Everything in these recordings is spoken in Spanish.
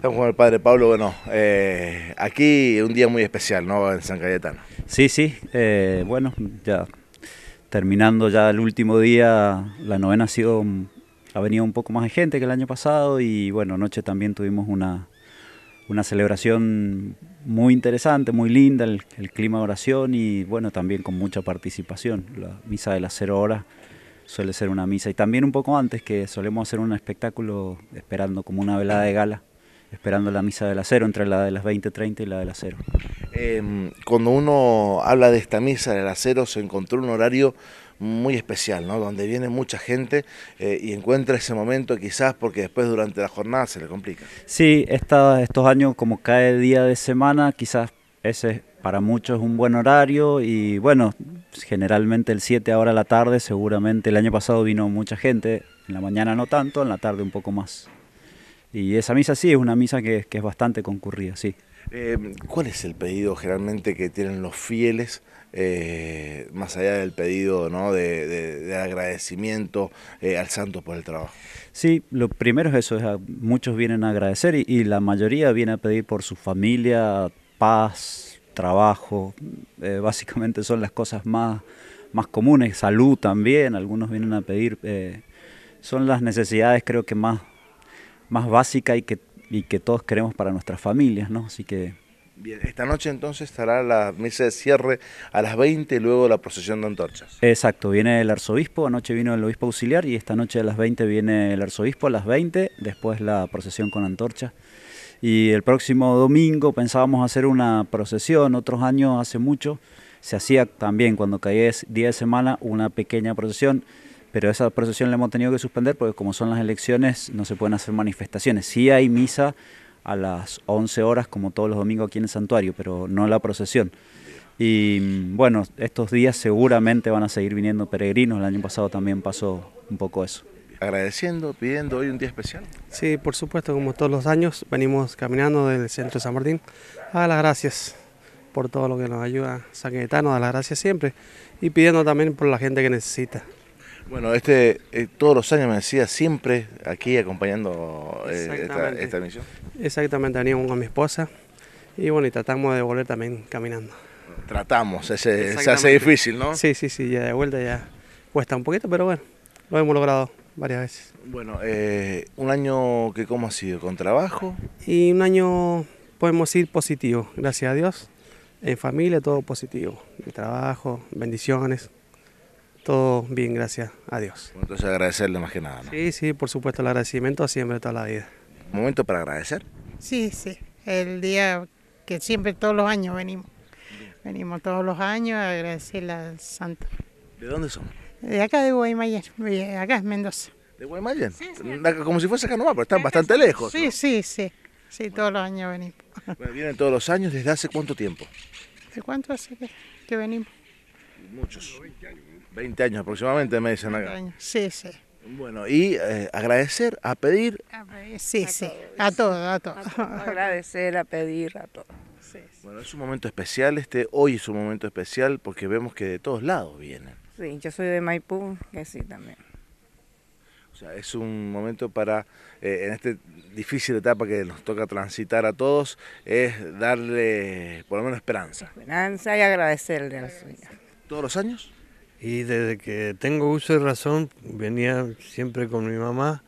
Estamos con el padre Pablo, bueno, eh, aquí un día muy especial, ¿no? En San Cayetano. Sí, sí, eh, bueno, ya terminando ya el último día, la novena ha sido, ha venido un poco más de gente que el año pasado y bueno, anoche también tuvimos una, celebración muy interesante, muy linda, el, el, clima de oración y bueno, también con mucha participación. La misa de las cero horas suele ser una misa y también un poco antes que solemos hacer un espectáculo esperando como una velada de gala esperando la misa del acero entre la de las 20.30 y la del acero. Em, cuando uno habla de esta misa del acero se encontró un horario muy especial, ¿no? donde viene mucha gente eh, y encuentra ese momento quizás porque después durante la jornada se le complica. Sí, esta, estos años como cae día de semana, quizás ese para muchos es un buen horario y bueno, generalmente el 7 ahora a la tarde, seguramente el año pasado vino mucha gente, en la mañana no tanto, en la tarde un poco más. Y esa misa sí, es una misa que, es bastante concurrida, sí. Eh, ¿Cuál es el pedido generalmente que tienen los fieles, eh, más allá del pedido de, agradecimiento eh, al santo por el trabajo? Sí, lo primero es eso, muchos vienen a agradecer y, y, la mayoría viene a pedir por su familia, paz, trabajo, básicamente son las cosas más, más comunes, salud también, algunos vienen a pedir, son las necesidades creo que más más básica y que, y que todos queremos para nuestras familias, ¿no? Así que... Bien, esta noche entonces estará la misa de cierre a las 20 y luego la procesión de antorchas. Exacto, viene el arzobispo, anoche vino el obispo auxiliar y esta noche a las 20 viene el arzobispo, a las 20 después la procesión con antorchas. Y el próximo domingo pensábamos hacer una procesión, otros años hace mucho se hacía también cuando caía día de semana una pequeña procesión pero esa procesión la hemos tenido que suspender porque como son las elecciones no se pueden hacer manifestaciones. Sí hay misa a las 11 horas como todos los domingos aquí en el santuario, pero no la procesión. Y mm, bueno, estos días seguramente van a seguir viniendo peregrinos, el año pasado también pasó un poco eso. Agradeciendo, pidiendo hoy un día especial. Sí, por supuesto, como todos los años, venimos caminando del centro de San Martín. A las gracias por todo lo que nos ayuda San a las gracias siempre. Y pidiendo también por la gente que necesita. Bueno, este eh, todos los años me decía siempre aquí acompañando eh, esta, misión. Exactamente, venimos con mi esposa y bueno, y tratamos de volver también caminando. Tratamos, ese, se hace difícil, ¿no? Sí, sí, sí, ya de vuelta ya cuesta un poquito, pero bueno, lo hemos logrado varias veces. Bueno, eh, un año que cómo ha sido, con trabajo. Y un año podemos ir positivo, gracias a Dios, en familia todo positivo, el trabajo, bendiciones. Todo bien, gracias a Dios. entonces agradecerle más que nada. ¿no? Sí, sí, por supuesto, el agradecimiento siempre toda la vida. ¿Momento para agradecer? Sí, sí, el día que siempre todos los años venimos. Venimos todos los años a agradecerle al santo. ¿De dónde son De acá de Guaymallén, acá es Mendoza. ¿De Guaymallén? Como si fuese acá nomás, pero están bastante lejos. Sí, sí, sí. Sí, todos los años venimos. Bueno, vienen todos los años, ¿desde hace cuánto tiempo? ¿De cuánto hace que, que venimos? Muchos. años? 20 años aproximadamente, me dicen acá. Sí, sí. Bueno, y eh, agradecer, a pedir. A sí, a sí, todos. a todo, a todo. agradecer, a pedir, a todos. Sí, sí. Bueno, es un momento especial, este hoy es un momento especial porque vemos que de todos lados vienen. Sí, yo soy de Maipú, que sí también. O sea, es un momento para, eh, en esta difícil etapa que nos toca transitar a todos, es darle por lo menos esperanza. Esperanza y agradecerle los Señor. ¿Todos los años? Y desde que tengo uso de razón, venía siempre con mi mamá.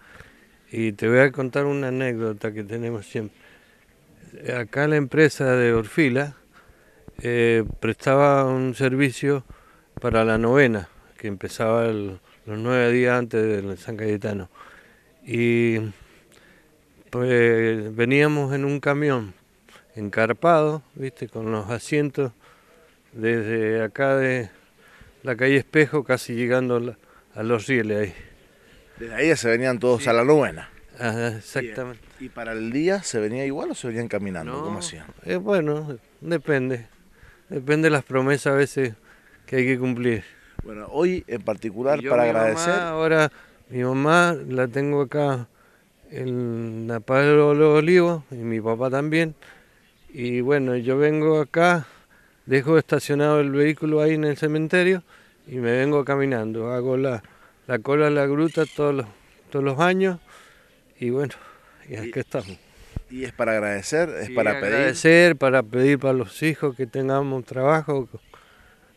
Y te voy a contar una anécdota que tenemos siempre. Acá la empresa de Orfila eh, prestaba un servicio para la novena, que empezaba los nueve días antes del San Cayetano. Y pues veníamos en un camión encarpado, viste, con los asientos desde acá de la calle Espejo, casi llegando a los rieles ahí. Desde ahí ya se venían todos a la novena. exactamente. ¿Y, para el día se venía igual o se venían caminando? como ¿Cómo hacían? Eh, bueno, depende. Depende de las promesas a veces que hay que cumplir. Bueno, hoy en particular para agradecer. ahora mi mamá la tengo acá en la Palo de los Olivos y mi papá también. Y bueno, yo vengo acá dejo estacionado el vehículo ahí en el cementerio y me vengo caminando. Hago la, la cola de la gruta todos los, todos los años y bueno, y aquí estamos. Y es para agradecer, es para agradecer, pedir. para pedir para los hijos que tengamos trabajo,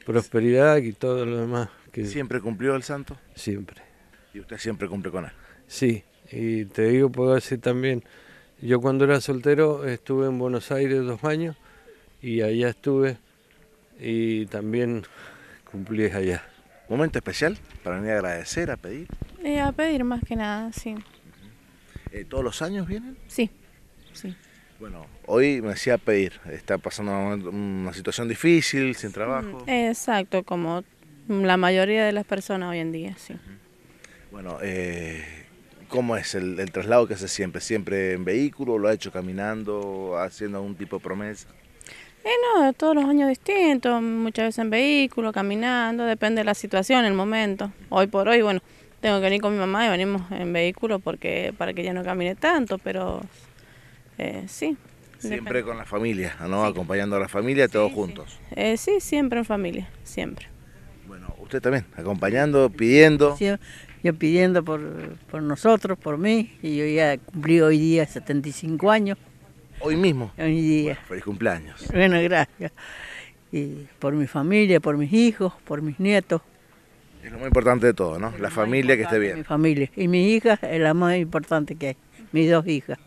prosperidad y todo lo demás. Que... ¿Siempre cumplió el santo? Siempre. ¿Y usted siempre cumple con él? Sí, y te digo, puedo decir también, yo cuando era soltero estuve en Buenos Aires dos años y allá estuve y también cumplí allá. ¿Momento especial para venir agradecer, a pedir? Eh, a pedir más que nada, sí. Eh, ¿Todos los años vienen? Sí, sí. Bueno, hoy me decía pedir, está pasando una situación difícil, sin mm, trabajo. Exacto, como la mayoría de las personas hoy en día, sí. Bueno, eh, ¿cómo es el, el traslado que hace siempre? ¿Siempre en vehículo? ¿Lo ha hecho caminando, haciendo algún tipo de promesa? Eh, no, todos los años distintos, muchas veces en vehículo, caminando, depende de la situación, el momento. Hoy por hoy, bueno, tengo que venir con mi mamá y venimos en vehículo porque para que ella no camine tanto, pero eh, sí. Siempre con la familia, ¿no? Acompañando a la familia, todos juntos. Eh, sí, siempre en familia, siempre. Bueno, usted también, acompañando, pidiendo. yo pidiendo por, por nosotros, por mí, y yo ya cumplí hoy día 75 años. Hoy mismo. Hoy día. Bueno, feliz cumpleaños. Bueno, gracias. Y por mi familia, por mis hijos, por mis nietos. Es lo más importante de todo, ¿no? la familia que esté bien. Mi familia. Y mi hija es la más importante que hay. Mis dos hijas.